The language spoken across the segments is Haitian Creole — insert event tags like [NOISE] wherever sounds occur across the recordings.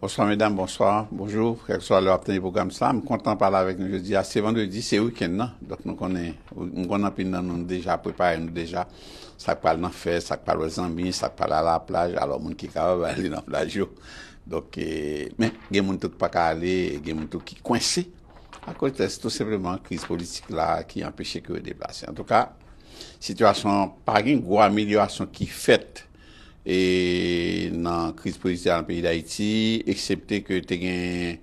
Bonsoy, mèdam, bonsoy, bonjou, kèk sou alè wap tèny program sa, mè kontan pala vèk nou jò di a, se vandou di se wikèn nan, dok nou konè, nou konè apin nan nou dèja, pèpare nou dèja, sa k pal nan fè, sa k pal wè zambin, sa k pal alè a plaj, alò moun ki k avè vè lè nan plaj yo, dok, mè, gen moun tout pa kalè, gen moun tout ki kwen se, ak wè te se tout seprèman kriz politik la ki apèche ki wè deplase. An tou ka, sitwasyon, par gen gwa amilywasyon ki fèt, E nan kriz pozitiv an peyi d'Haïti, eksepte ke te gen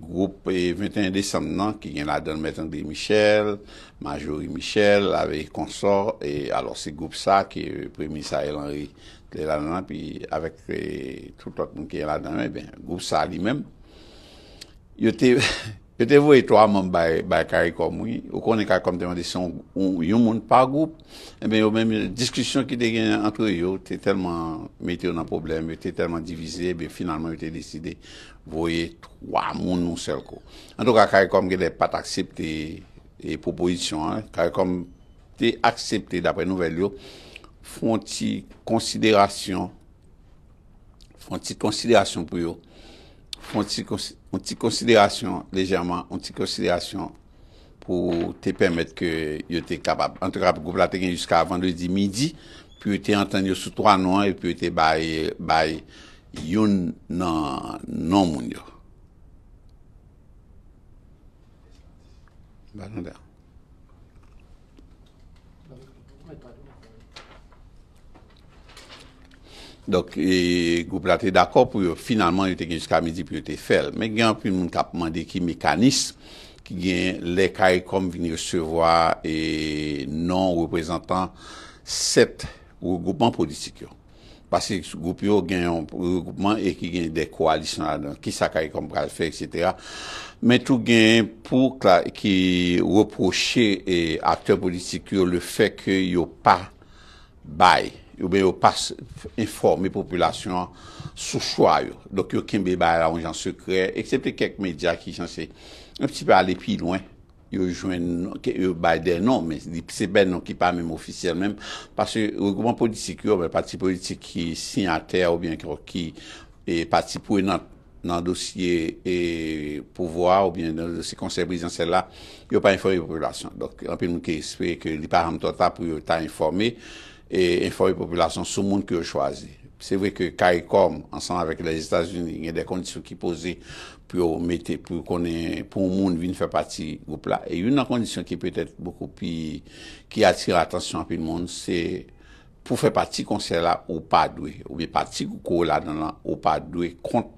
goup e 21 e, désem nan ki gen la dan metan de Michel, majori Michel, ave konsor, e alò se goup sa ki e, premisa el anri, te lan nan pi avèk e, tout lòt moun ki gen la dan men, be, goup sa li men. [LAUGHS] yo te voye 3 moun bay Karikom woy, ou konen Karikom te mande son yon moun pa goup, e ben yo menm yon diskusyon ki te gen anto yo, te telman met yo nan problem, te telman divize, be finalman yo te deside voye 3 moun nou selko. An tou ka Karikom gen de pat aksepte e popolisyon, Karikom te aksepte dapre nouvel yo, fwanti konsiderasyon, fwanti konsiderasyon pou yo, Fon ti konsilasyon lejèman, pon ti konsilasyon pou te pèmèt ke yo te kapap an te grap goup la te gen yuska avan de di midi, pou yo te antan yo sou 3 nan, pou yo te bay yon nan moun yo. Balon de an. Dok, e, goup la te d'akop pou yo finalman yo te gen jusqu'a midi pou yo te fel. Men gen apil moun kapman de ki mekanisme ki gen le kari kom vini resevoa e non reprezentan set ou goupman politik yo. Pase goup yo gen yon goupman e ki gen de koalisyonan, ki sa kari kom pral fe, etc. Men tou gen pou ki reproche e, akte politik yo le fek yo pa bay. yo ben yo pas informe popolasyon sou chwa yo. Dok yo kenbe bayan anjan sekre, eksepte kek media ki jan se. Un pti pa ale pi lwen, yo jwen, yo bay den non, men se ben non ki pa men mou ofisyel men, parce yo gouman politik yo, ben pati politik ki sin a te, ou ben ki ro ki, e pati pou enan dosye pou voa, ou ben se konsep bizan sel la, yo pa informe popolasyon. Dok anpe moun ki espe ke li param tota pou yo ta informe, e informe populasyon sou moun ki yo chwazi. Se vwe ke Kaikom, ansan avèk la Estasyon, yon yon de kondisyon ki pose pou moun vin fè pati goup la. E yon an kondisyon ki pwè tèt boko pi ki atire atasyon api moun, se pou fè pati konser la ou pa dwe. Ou bi pati kou kou la nan la ou pa dwe kont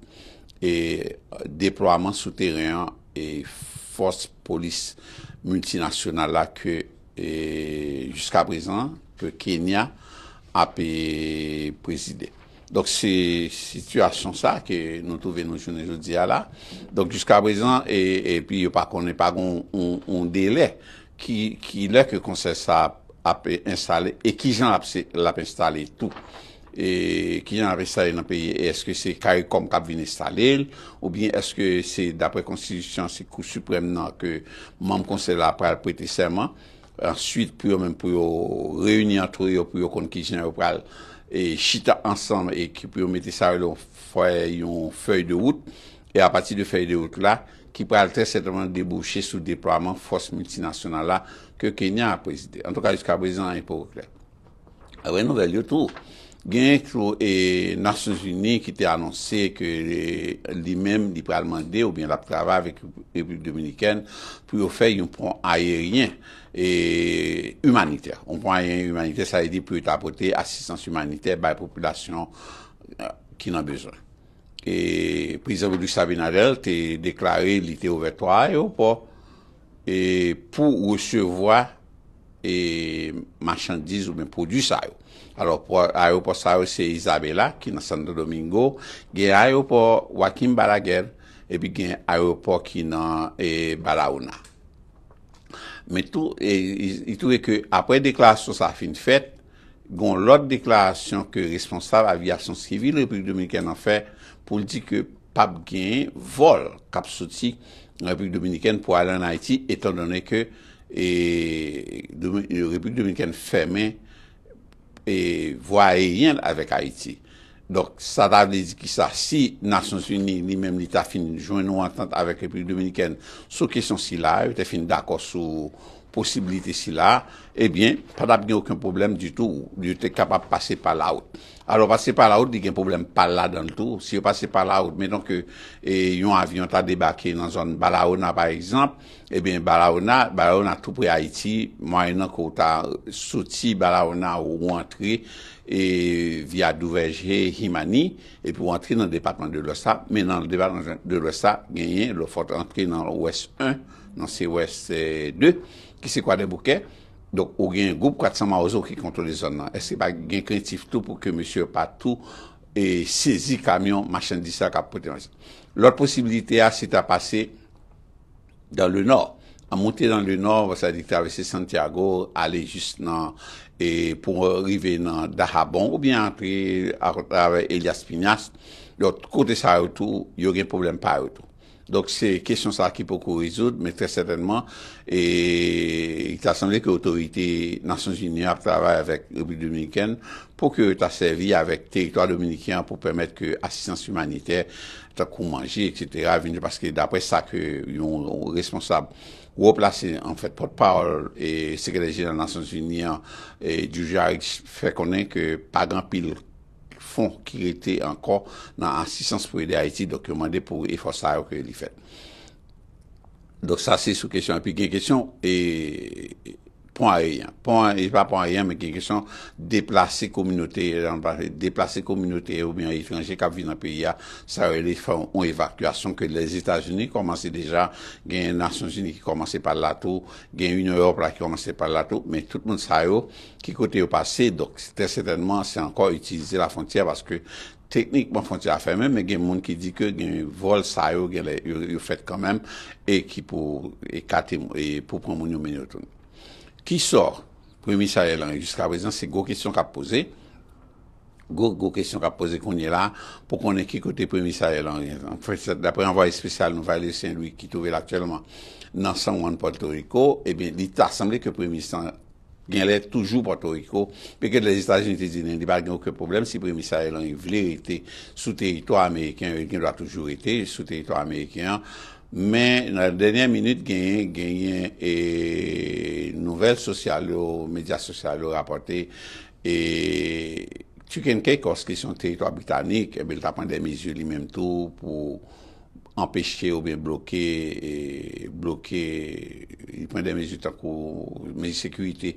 deproaman souterren e fos polis multinasyon la ke jiska prezant, Kenya ap prezide. Donk se situasyon sa ke nou tove nou jounen joudiya la. Donk jiska prezant, e, e pi yo pa konen pa goun delè, ki lèk konsel sa ap prezide et ki jan ap prezide tout. Et ki jan ap prezide nan peye, eske se kare kom kab vini salil, ou bien eske se dapre konstitusyon se kou suprem nan ke mam konsel la pral prezide serman, ansuit pou yon men pou yon reyouni an tou yon pou yon konkijen yon pral chita ansanm e ki pou yon mette sa yon fey yon fey de wout e apati de fey de wout la ki pral tresetman deboucher sou deproyman fos multinasyonal la ke Kenya a prezide. En tout ka, jiska prezidant yon pou ah reklè. Awen nouvel yotou. Genklo e Narsonsini ki te anonse ke e, li mem li pralman de ou bien la prava vek Republik Dominiken pou yo fe yon pon ayerien e humaniter. Yon pon ayerien e humaniter sa li di pou yo te apote asistans humaniter baye populasyon e, ki nan bezo. E prizabou du Sabinadel te deklare li te overtwa yo e, pou ou sevoa e machandiz ou ben produsa yo. alor pou ayopor sa yo se Isabela ki nan Sando Domingo gen ayopor Joaquin Balaguer epi gen ayopor ki nan e, Balaona me tou e, apre deklarasyon sa fin fèt gon lot deklarasyon ke responsab avyasyon srivi le Republik Dominikè nan fè pou di ke pap gen vol kapsoti le Republik Dominikè pou alè nan Haiti etan donè ke le Republik Dominikè fè men e vwa e yen avèk Haiti. Dok, sa ta vle di ki sa, si Nason Suini li mem li ta fin jouen nou antant avèk Republik Dominikèn sou kesyon si la, ou te fin d'akos sou posibilite si la, ebyen, eh pad ap gen eh, yon akwen poublem di tou yon te kapap pase pa la out. Alo pase pa la out, di gen poublem pa la dan l tou. Si yo pase pa la out, menon ke yon avyon ta debake nan zon Balaouna par ekzamp, ebyen eh Balaouna, Balaouna tou pou Haiti mwenye nan kou ta soti Balaouna ou antre e via Douveje, Himani, epi ou antre nan depatman de l'Ostap, men nan depatman de l'Ostap gen yon, lo fote antre nan Ouest 1, nan se Ouest 2, ki se kwa de bouke, Donk ou gen goup kwa tsa ma ozo ki konton de zon nan. Eske pa gen kwen tif tou pou ke monsye patou e sezi kamyon, machan di sa kapote. Lort posibilite a, se ta pase dan le nor. A monte dan le nor, vas a di travese Santiago, ale just nan, e pou rive nan Dahabon, ou bien entre a rotave Elias Pinas. Lort kote sa e wotou, yo gen problem pa e wotou. Donk se kesyon sa ki pokou rezoud, men trè sètenman, e t'a sanle ke otorite Nansons Union ap travèl avèk obil dominikèn, pou ke t'a servi avèk teritwa dominikèn pou pèmèt ke asistans humanitè, ta kou manji, et sètera, veni. Paske d'apre sa ke yon responsab wop la se en fèt potpawl, e segrejè nan Nansons Union, e dioujari fè konen ke pa gran pilot. fon ki rete anko nan ansisans pou e de Haiti dokumande pou e fosaye ou ke li fet. Dok sa se sou kesyon apike. Kesyon e... Pon a yon, pon a yon, je pa pon a yon, men gen kwen son deplase kominote, deplase kominote ou men yon ifranje kap vi nan piya, sa yon refan ou evakuasyon ke les Etats-Unis, komanse deja gen yon Nason-Unis ki komanse pala tou, gen yon Europe la ki komanse pala tou, men tout moun sa yon ki kote yo pase, dok, ten sètenman, se ankon utilize la fontye, baske teknikman fontye a ferme, men gen moun ki di ke gen yon vol sa yon, gen yon fèt kanmen, e ki pou ekate, e pou pon moun yo men yo toni. Ki sor premissarye lanri? Jiska prezant se go kesyon ka pose, go kesyon ka pose konye la pou konen ki kote premissarye lanri. Dapre anvoye spesyal nou valye sen lui ki touvel akchelman nan San Juan, Porto Rico, e eh ben dit asemble ke premissarye lanri gen lè toujou Porto Rico, peke de la jistajen ite zinan, di ba gen ouke problem si premissarye lanri vler ite sou teritorye Amerikyan, Men nan denyen minute genyen e, nouvel sosyal yo, medya sosyal yo rapote. E tuken kek oskison teritwa bitanik, e bel ta pwende mizu li menm tou pou empesche ou ben bloké, e, bloké, pwende mizu tankou, mizu sekwite.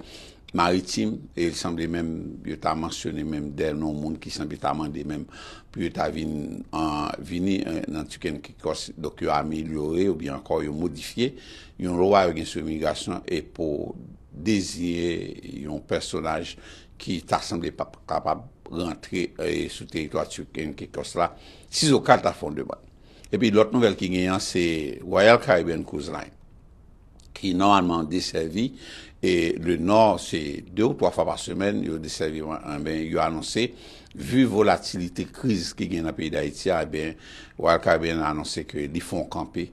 maritim, e yon samble men, yon ta mansyone men, der non moun ki samble ta mande men, pou yon ta vini nan Tuken Kikos, dok yon amelyore ou bi ankor yon modifiye, yon lowa yon gen sou emigrasyon, e pou dezye yon personaj ki ta samble pa pa rentre euh, sou teritwa Tuken Kikos la, si zo kal ta fonde ban. E pi lot nouvel ki gen yon, se Royal Caribbean Cruise Line. yon anman desservi e le nor se 2 ou 3 fa pa semen yon desservi yon anman yon annonse vu volatilite kriz ki gen na peyi da iti eh walka yon annonse ki li fon kampe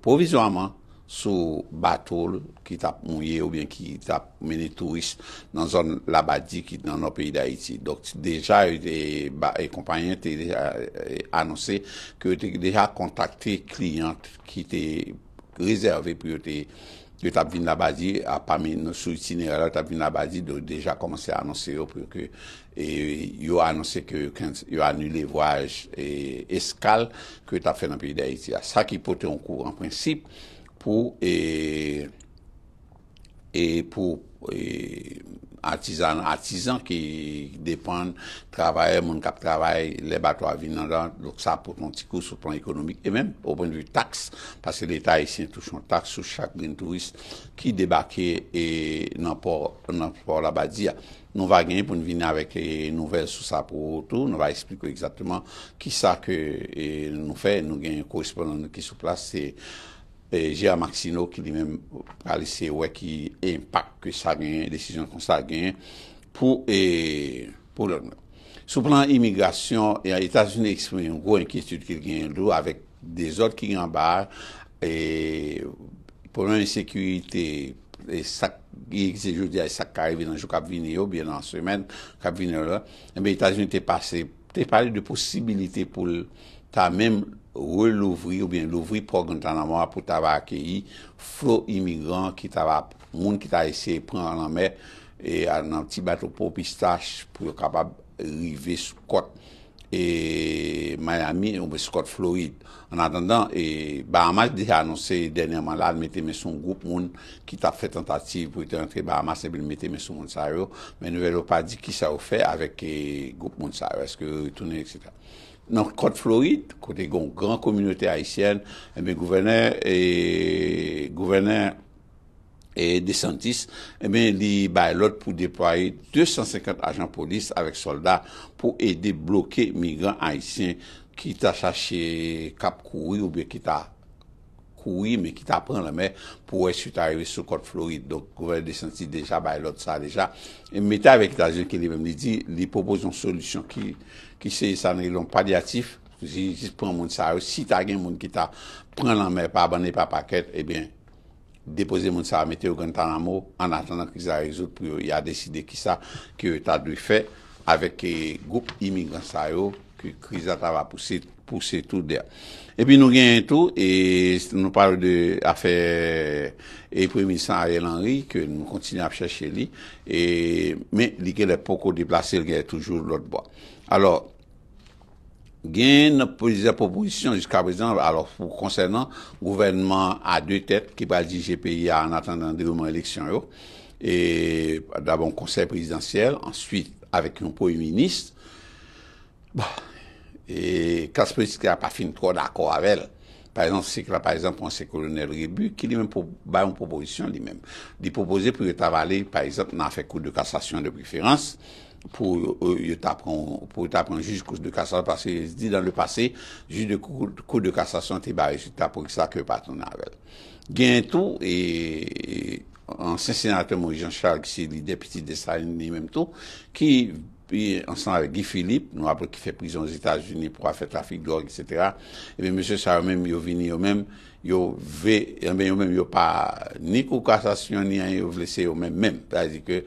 provizwaman sou batol ki tap mounye ou bien ki tap mene turist nan zon labadi ki nan nan peyi da iti doks deja yon e kompanyen te euh, anmanse ki yon te deja kontakte kliyant ki te Rezervé pou yote Yot ap vin la badi A pame nou soutiné Yot ap vin la badi De deja komanse anonsé Yot anonsé Yot anou levwaj Eskal Sa ki pote yon kou En prinsip Pou Yot e, e, atizan, atizan ki depan travaye, moun kap travaye, le bato a vin nan dan, lòk sa pou konti kou sou plan ekonomik, e men, ou pwenn vwi taks, paske l'Etat e syen tou chan taks sou chak bin turist ki debake nan por la badia. Nou va gen pou nou vin avèk nouvel sou sa pou wotou, nou va esplikou exatèman ki sa ke eh, nou fè, nou gen yon korespondant nou ki sou plase se, Je a Maxino ki li men palise wè ki impak ke sa gen, desisyon kon sa gen pou e, lò. Sou plan imigrasyon, y e, a Etasouni ekspon yon gwo enkistut ki gen lò avèk de zot ki yon bar, e, pou lò yon sekuite, y se jodi a y sak kari, vè nanjou kap vineyo, vè nanjou kap vineyo lò, y me Etasouni te pase, te pale de posibilite pou ta menm wè louvri, ou bè louvri pou gantan nan mwa pou ta va akyeyi, fwo imigran ki ta va, moun ki ta esey pren nan mè, nan ti batopo pistache pou yo kapab rive soukot e Miami ou soukot Floride. An atendan, ba ama di anonsè denèman la, mette mè son goup moun ki ta fè tentative pou ite rentre, ba ama sebele mette mè son moun saryo, mè nou vè lè pa di ki sa ou fè avèk goup moun saryo, eske toune, etc. nan Cote-Floride, kote yon gran komunite Haitien, eme eh gouverneur e gouverneur e decentiste eme eh li baylot pou depoye 250 ajan polis avek soldat pou ede bloke migran Haitien ki ta chache kap koui ou be ki ta kou yi, me ki ta pran la mer, pou wè süt arreve sou kote Floride. Donk, kou wè de santi deja bay lot sa deja. Meta avek ta zyon ki li wèm li di, li popoz yon solusyon ki se yon sanri lon padyatif, si ta gen moun ki ta pran la mer pa abane pa paket, e eh ben depoze moun sa meteo gantan la mou, an atanan ki za rezout pou yo ya deside ki sa ki yo ta dwi fe, avek ki eh, goup imigran sa yo, ki ki za ta va pousit, pou se tout der. E pi nou gen yon tou, e nou parle de afe e premisan Ariel Henry, ke nou kontine ap chache li, e, men, li ke lè poko deplase, lè gen toujou l'ot bo. Alors, gen nou prezè proposition, jiska prezè, alors, pou konsenant, gouvernement a de tèt, ki palji jepè ya, an atan dan devouman eleksyon yo, e, d'abon konsey prezidentsel, answit, avèk yon pou yon ministre, bof, E kas politik la pa fin tro d'akor avel. Par exemple, si la par exemple pon se kolonel Rebu, ki li men bayon proposisyon li men. Li proposye pou yot avale, par exemple, nan afe kou de kassasyon de preferans, pou yot apren juj kou de kassasyon, parce li se di dan le pase, juj de kou de kassasyon te baye, si ta pou kisa ke patoun avel. Gen tou, en sese natan mouni Jean Charles, ki si li depiti de Saline li men tou, pi ansan avè Guy Philippe, nou apè ki fè prison z'Etat-Unis pou a fè trafik d'org et sètera, e bè mè mè sè sè an mèm yo vini an mèm, yo vè an mè mèm yo pa ni koukastasyon ni an yo vlesè an mèm mèm tè zi kè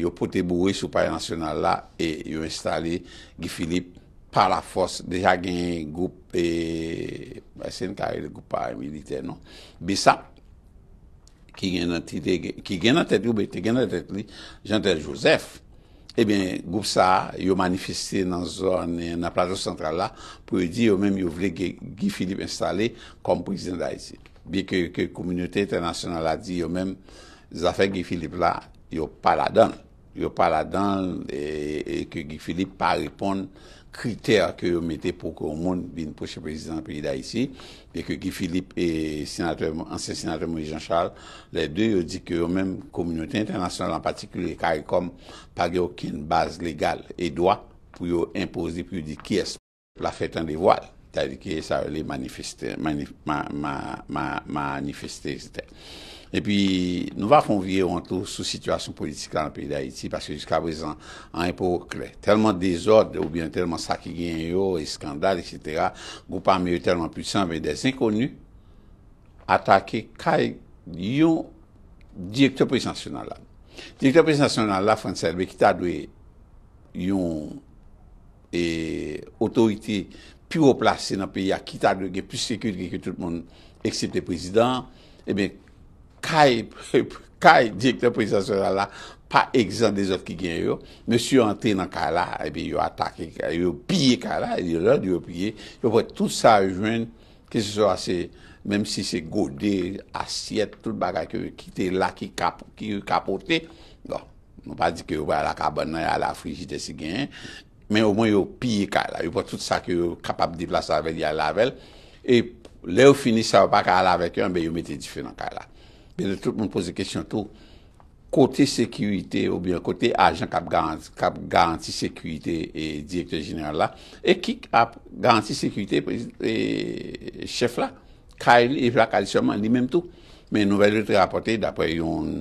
yo pote bou sou pari nasyonal la e yo installé Guy Philippe pa la fòs deja gen goup e sè n kare de goup pari milite non, bè sa ki gen an tèt ou bè te gen an tèt li Jean-Thérèse Joseph Ebyen, Goupsar yo manifeste nan zon, nan plazo sentral la, pou yo di yo men yo vle Gifilip installe kom pou izen da iti. Bi ke komunite internasyonal la di yo men, zafek Gifilip la, yo pala dan. yo pala dan e, e ke Guy Philippe pa repon kriter ke yo mette pou kon moun bin poche prezident Piri Daissi, pe ke Guy Philippe e ansen senatè Moïse Jean Charles, le de yo di ke yo menm komyounite internasyonel an patikule kari kom pa ge okin baz legal e doak pou yo imposi pou yo di ki es la fetan de voal, ta di ki sa le manifestè, manifestè, manifestè, manifestè. E pi nou va fonvye ou an tou sou situasyon politik la nan peyi d'Haïti paske jusqu'a prezant an yon pou voklè. Telman dezod ou bien telman sakigyen yo, eskandal, etc. Goupa Améry telman pilsan vey de zinkonu atake kaj yon direktor prezant sounan la. Direktor prezant sounan la, fransèl, be kita dwe yon otorite pyo plase nan peyi a kita dwe ge plus sekil ge ke tout moun eksipte prezident, e eh ben... ka e dik te pozisyansyon la, pa egzan de zot ki gen yo, mè si yo ante nan ka la, epi yo atake, yo pye ka la, yo lè di yo pye, yo pè tout sa jwen, ki se so a se, mèm si se gode, asyet, tout bagay ki yo ki te la, ki yo kapote, non pa di ki yo vè la kabon nan, ya la frijite si gen, mè yo mè yo pye ka la, yo pè tout sa ki yo kapab diplase avèl, ya la avèl, e lè yo fini sa wè pa ka la avèk yon, mè yo mette di fè nan ka la, Ben lè tout moun pose kèsyon tou, kote sekurite ou bien kote ajan kap garanti sekurite e direktor jenèr la, e ki kap garanti sekurite e chef la, kaili, evra kaili souman, li mèm tou. Men nouvel lè te rapote, dapre yon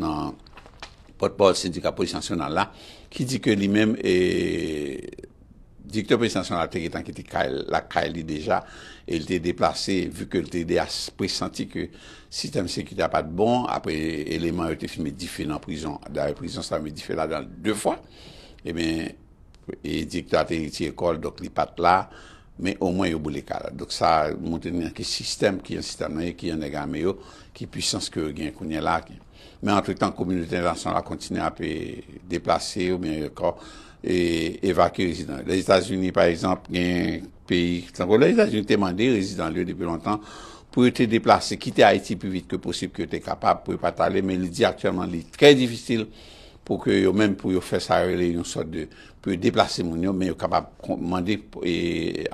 potpòl syndika polisansyonan la, ki di ke li mèm e... direktor prestansyon la teri tanke ti la kaeli deja, el te deplase, vu ke el te de a presanti ke sitem sekite a pat bon, apre eleman yo te filme dife nan prison, darè prison sa me dife la dan 2 fwa, e men, e direktor a teri ti ekol, dok li pat la, men o mwen yo boule ka la. Dok sa moun tenen anke sistem ki yon sitem nan, ki yon nega meyo, ki pwisans ke gen kounen la. Men antre tanke komunite lan san la kontine a pe deplase ou men ekor, E evake rezidant. Les Etats-Unis, par exemple, yon peyi, les Etats-Unis te mande rezidant lè depè lontan pou yon te deplase, kite Haiti pou vite ke posib, pou yon te kapab pou yon patale, men lè di aktèlman lè, tkè yon difisil, pou kè yon mèm pou yon fè sarè lè yon sot de, pou yon deplase moun yon, men yon kapab mande e,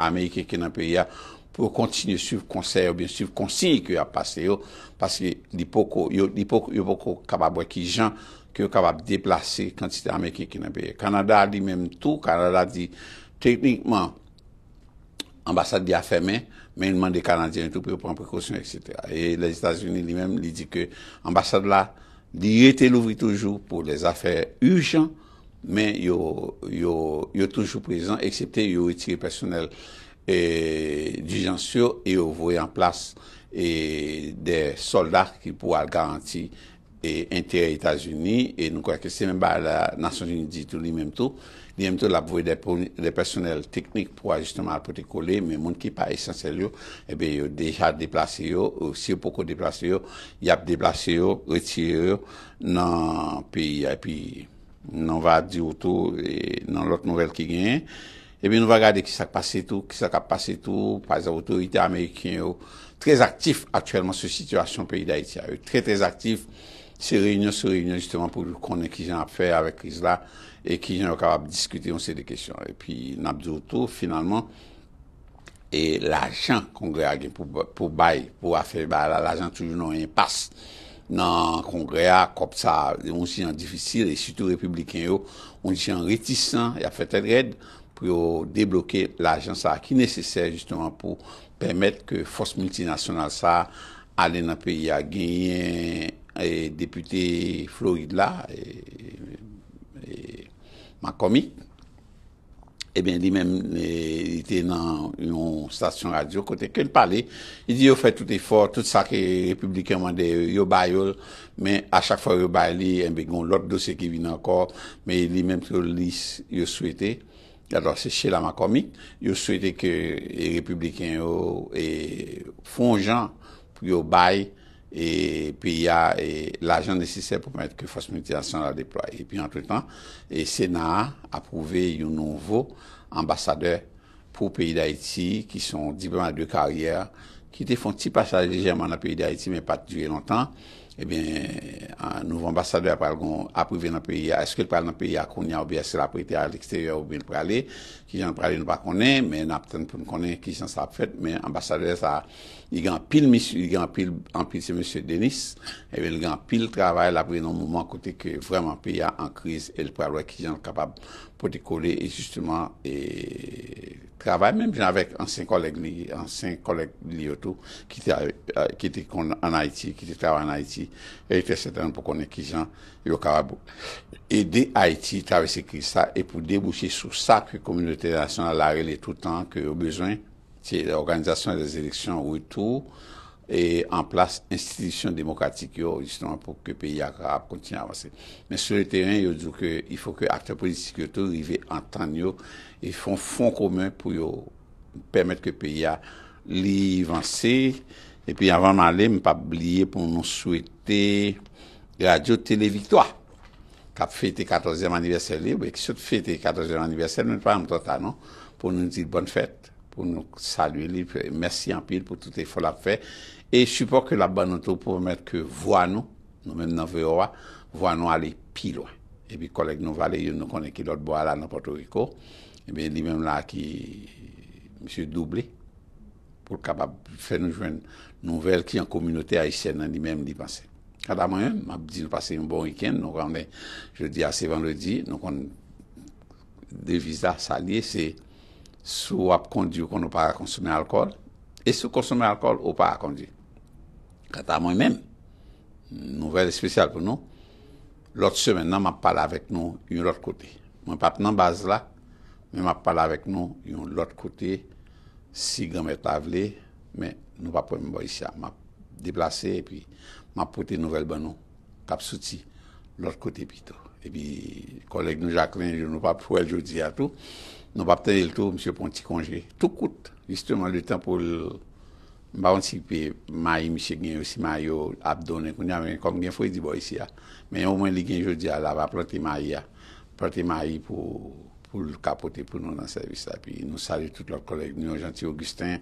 Amerike ke nan peyi ya pou yon kontinye souf konser, ou bien souf konsi ki yon apase yo, paske yon poko kapab wè ki jan yon kabab deplase kantite Amerike ki nan peye. Kanada a di menm tou, Kanada a di teknikman ambasade li a fe men, men yon man de Kanade di ren tou pou yon pren prekosyon etc. Et les Etats-Unis li menm li di ke ambasade la li ete louvri toujou pou les afere urgent, men yon yon toujou prezant, eksepte yon retire personel eh, d'urgent sur, yon voye an plas eh, de soldat ki pou al garanti et intere Etats-Unis, et nou kwa krese men ba la Nason-Unis ditou li menm tou, li menm tou la pou ve de personel teknik pou a justeman apote kole, men moun ki pa esensel yo, e be yo deja deplase yo, ou si yo poko deplase yo, yap deplase yo, retire yo, nan pi, e pi nan va di wotou, e nan lot nouvel ki gen, e be nou va gade ki sak pase tou, ki sak pase tou, pa zavotorite Amerikien yo, trez aktif aktuellement sou situasyon pi da Etats-Unis, trez, trez aktif, se reynyon se reynyon jisteman pou konen ki jen ap fè avèk kriz la e ki jen ap kapab diskute yon sè de kèsyon. E pi nabzoutou, finalman, e la jen kongre agen pou bay, pou a fè, la jen toujou nan yon pas, nan kongre akop sa, yon si yon difisir, e sütou republiken yo, yon si yon retisan, yon fè tèdred, pou yo deblokè la jen sa, ki nesesè jisteman pou pèmèt ke fòs multinasyonal sa alè nan peyi agen yon E deputé Floridla et e, Makomi et ben li men e, ite nan yon stasyon radio kote ken pale, y di yo fè tout e fort, tout sa ki republikan man de yo bay yo, men a chak fò yo bay li, en begon lòt dosè ki vin ankor, men li men to lis yo souwete, y adò se chè la Makomi, yo souwete ki republikan yo fonjan pou yo bay yon e pi ya e, l'ajan desisè pou pwemèd ke fòs moutilansyon la deploye. E pi antre tan, e Sena apouve yon nouvo ambassade pou peyi d'Haïti ki son diban a dwe karyè, ki te fon ti pasade légeman na peyi d'Haïti men pati dure lontan, e eh bin nouvo ambassade apouve nan peyi ya, eske l'apal nan peyi ya konya ou bi ase l'apalite a l'eksteryo ou bi l'pralè. Kijan praline pa konen, men ap ten pou konen, Kijan sa ap fet, men ambasadez a, yi gan pil, yi gan pil, an pil se monsen Denis, yi e gan pil travay, la pou yon mouman kote, ke vreman pi ya an kriz, el pralwa Kijan kapab, pou di kole, e justyman, e travay, menm jen avèk, ansen kolek li, ansen kolek li yo tou, ki te kon an Haiti, ki te travay an Haiti, e yon te seten pou konen Kijan, yo kapab, e de Haiti, travay se kriz sa, e pou deboucher sou sa kri komunite, L'organizasyon a l'arele tout an ki yo bezwen, tiye l'organizasyon a l'eleksyon ou etou, e an plas institisyon demokratik yo justement pou ke peyi a kontine avanse. Men sou le teren, yo djou ke akte politik yo tou, yi ve antan yo, yi fon fon koumen pou yo pemet ke peyi a li yivanse. E pi avan man le, mi pa blye pou nou souwete Radio Téléviktoua. Kap fete 14e aniversel li, wèk sot fete 14e aniversel, mwen pa mtota nan, pou nou zid bon fèt, pou nou salu li, mersi anpil pou tout e fol ap fè. E sou pou ke la ban anto pou mèd ke vwa nou, nou mèd nan vwe owa, vwa nou alè pil wè. E bi kolek nou valè, yon nou konè ki lot bo alè nan Porto Rico, e bi li mèm la ki M. Doublé, pou kap ap fè nou jwen nouvel ki an kominote Aïsien nan li mèm li pansè. Kata mwen men, map di nou pase yon bon wikend, nou kwa mwen je di ase vanredi, nou kon devisa sa liye se sou ap kondi ou kon nou para konsume alkol, e sou konsume alkol ou para kondi. Kata mwen men, nouvel espesyal pou nou, lot semen nan map pale avek nou yon lot kote. Mwen pat nan baz la, men map pale avek nou yon lot kote, si gam etavle, men nou pa pou mwen bo isya, map deplase e pi... Ma pote nouvel banon, kapsouti, lor kote pi to. E pi kolek nou jakren, nou pa pou el jodi a tou, nou pa pote el tou, msye pon ti konje. Tou koute, liste man, le tan pou l... Mba wansi pe, mayi msye gen yo, si mayi yo, abdounen, koun ya ven, kong gen fwe di boy si a. Ah, Men yo mwen li gen jodi a, la va plante mayi a. Ah. Plante mayi pou l kapote pou nou nan servisa. Pi nou sali tout lor kolek, nou janti Augustin.